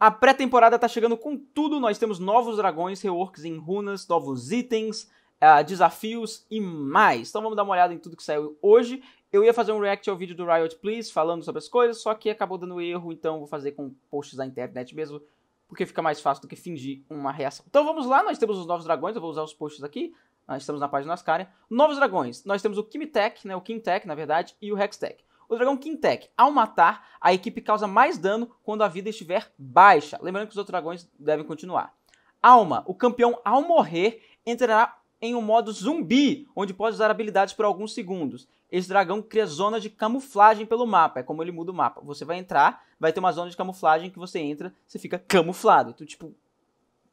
A pré-temporada tá chegando com tudo, nós temos novos dragões, reworks em runas, novos itens, uh, desafios e mais. Então vamos dar uma olhada em tudo que saiu hoje. Eu ia fazer um react ao vídeo do Riot Please falando sobre as coisas, só que acabou dando erro, então vou fazer com posts da internet mesmo, porque fica mais fácil do que fingir uma reação. Então vamos lá, nós temos os novos dragões, eu vou usar os posts aqui, nós ah, estamos na página Ascaria. Novos dragões, nós temos o Kimtech, né, o Kimtech na verdade, e o Hextech. O dragão Quintec, ao matar, a equipe causa mais dano quando a vida estiver baixa. Lembrando que os outros dragões devem continuar. Alma, o campeão ao morrer entrará em um modo zumbi, onde pode usar habilidades por alguns segundos. Esse dragão cria zona de camuflagem pelo mapa, é como ele muda o mapa. Você vai entrar, vai ter uma zona de camuflagem que você entra, você fica camuflado. Então, tipo,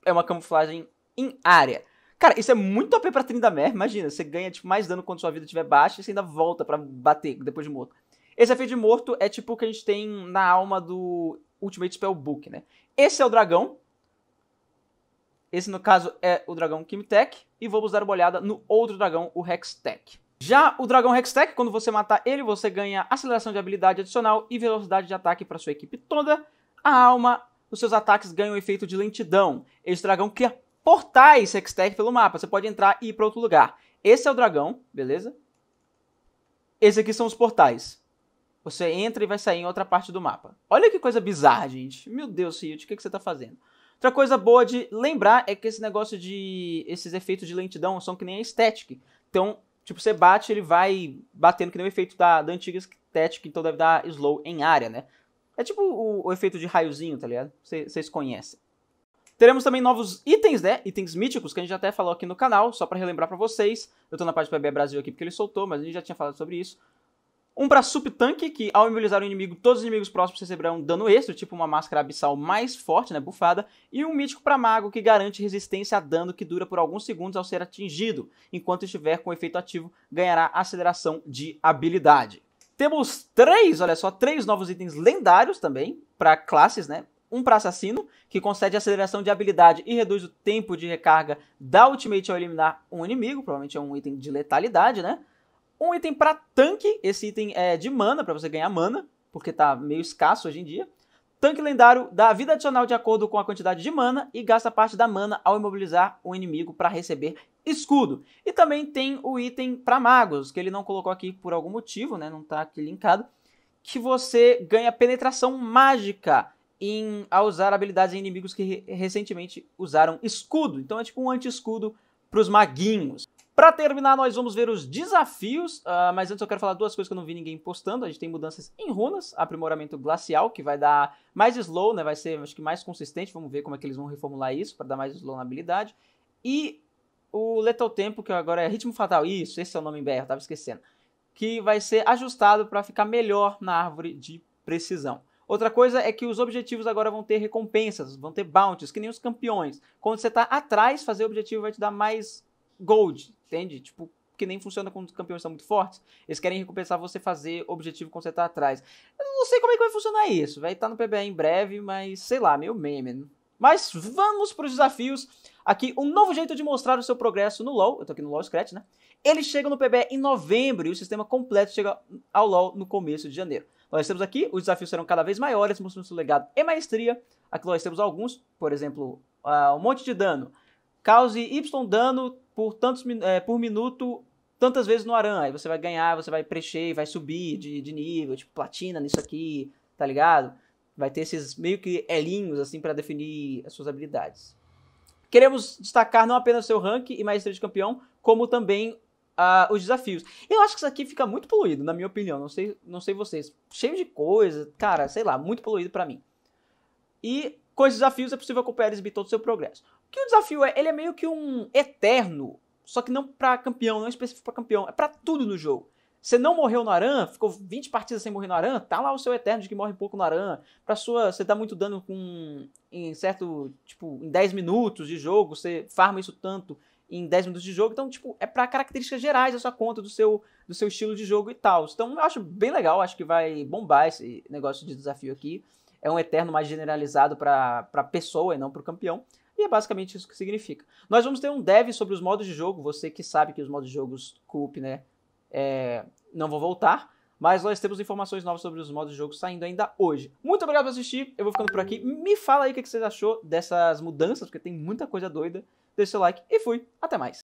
é uma camuflagem em área. Cara, isso é muito OP pra Trindamer, imagina, você ganha tipo, mais dano quando sua vida estiver baixa e você ainda volta para bater depois de morto. Esse de morto é tipo o que a gente tem na alma do Ultimate Spellbook, né? Esse é o dragão. Esse, no caso, é o dragão Kimtech. E vamos dar uma olhada no outro dragão, o Hextech. Já o dragão Hextech, quando você matar ele, você ganha aceleração de habilidade adicional e velocidade de ataque para sua equipe toda. A alma, os seus ataques ganham o um efeito de lentidão. Esse dragão cria portais Hextech pelo mapa. Você pode entrar e ir para outro lugar. Esse é o dragão, beleza? Esse aqui são os portais. Você entra e vai sair em outra parte do mapa. Olha que coisa bizarra, gente. Meu Deus, Ryut, o que, que você está fazendo? Outra coisa boa de lembrar é que esse negócio de... Esses efeitos de lentidão são que nem a estética. Então, tipo, você bate, ele vai batendo que nem o efeito da, da antiga estética, então deve dar slow em área, né? É tipo o, o efeito de raiozinho, tá ligado? Vocês conhecem. Teremos também novos itens, né? Itens míticos, que a gente até falou aqui no canal, só para relembrar para vocês. Eu tô na parte do PB Brasil aqui porque ele soltou, mas a gente já tinha falado sobre isso. Um para tanque, que ao imobilizar o inimigo, todos os inimigos próximos receberão dano extra, tipo uma máscara abissal mais forte, né, bufada, e um mítico para mago, que garante resistência a dano que dura por alguns segundos ao ser atingido. Enquanto estiver com o efeito ativo, ganhará aceleração de habilidade. Temos três, olha só, três novos itens lendários também, para classes, né, um para assassino, que concede aceleração de habilidade e reduz o tempo de recarga da ultimate ao eliminar um inimigo, provavelmente é um item de letalidade, né? Um item para tanque, esse item é de mana, para você ganhar mana, porque tá meio escasso hoje em dia. Tanque lendário dá vida adicional de acordo com a quantidade de mana e gasta parte da mana ao imobilizar o inimigo para receber escudo. E também tem o item para magos, que ele não colocou aqui por algum motivo, né? Não tá aqui linkado. Que você ganha penetração mágica em, ao usar habilidades em inimigos que re recentemente usaram escudo. Então é tipo um anti-escudo para os maguinhos. Para terminar, nós vamos ver os desafios, uh, mas antes eu quero falar duas coisas que eu não vi ninguém postando. A gente tem mudanças em runas, aprimoramento glacial, que vai dar mais slow, né? Vai ser, acho que, mais consistente. Vamos ver como é que eles vão reformular isso para dar mais slow na habilidade. E o Lethal Tempo, que agora é Ritmo Fatal. Isso, esse é o nome em BR, eu tava esquecendo. Que vai ser ajustado para ficar melhor na árvore de precisão. Outra coisa é que os objetivos agora vão ter recompensas, vão ter bounties, que nem os campeões. Quando você tá atrás, fazer o objetivo vai te dar mais gold, entende? Tipo, que nem funciona quando os campeões são muito fortes. Eles querem recompensar você fazer objetivo quando você tá atrás. Eu não sei como é que vai funcionar isso. Vai estar tá no PBE em breve, mas sei lá, meio meme. Mas vamos para os desafios. Aqui, um novo jeito de mostrar o seu progresso no LoL. Eu tô aqui no LoL Scratch, né? Ele chega no PBE em novembro e o sistema completo chega ao LoL no começo de janeiro. Nós temos aqui, os desafios serão cada vez maiores, mostrando seu legado e maestria. Aqui nós temos alguns, por exemplo, uh, um monte de dano. Cause Y dano por tantos é, por minuto tantas vezes no Aran. Aí você vai ganhar, você vai preencher, vai subir de, de nível, tipo platina nisso aqui, tá ligado? Vai ter esses meio que elinhos assim para definir as suas habilidades. Queremos destacar não apenas seu rank e maestria de campeão, como também uh, os desafios. Eu acho que isso aqui fica muito poluído, na minha opinião. Não sei, não sei vocês. Cheio de coisa, cara, sei lá, muito poluído para mim. E com os desafios é possível acompanhar e exibir todo o seu progresso. Que o desafio é, ele é meio que um eterno, só que não para campeão, não é específico para campeão, é para tudo no jogo. Você não morreu no Aran, ficou 20 partidas sem morrer no Aran, tá lá o seu eterno de que morre pouco no Aran. Pra sua, você dá muito dano com em certo, tipo, em 10 minutos de jogo, você farma isso tanto em 10 minutos de jogo. Então, tipo, é para características gerais da sua conta, do seu, do seu estilo de jogo e tal. Então, eu acho bem legal, acho que vai bombar esse negócio de desafio aqui é um eterno mais generalizado para a pessoa e não para o campeão. E é basicamente isso que significa. Nós vamos ter um dev sobre os modos de jogo. Você que sabe que os modos de jogos Coop, né? É, não vou voltar. Mas nós temos informações novas sobre os modos de jogo saindo ainda hoje. Muito obrigado por assistir. Eu vou ficando por aqui. Me fala aí o que você achou dessas mudanças, porque tem muita coisa doida. Deixa seu like e fui. Até mais.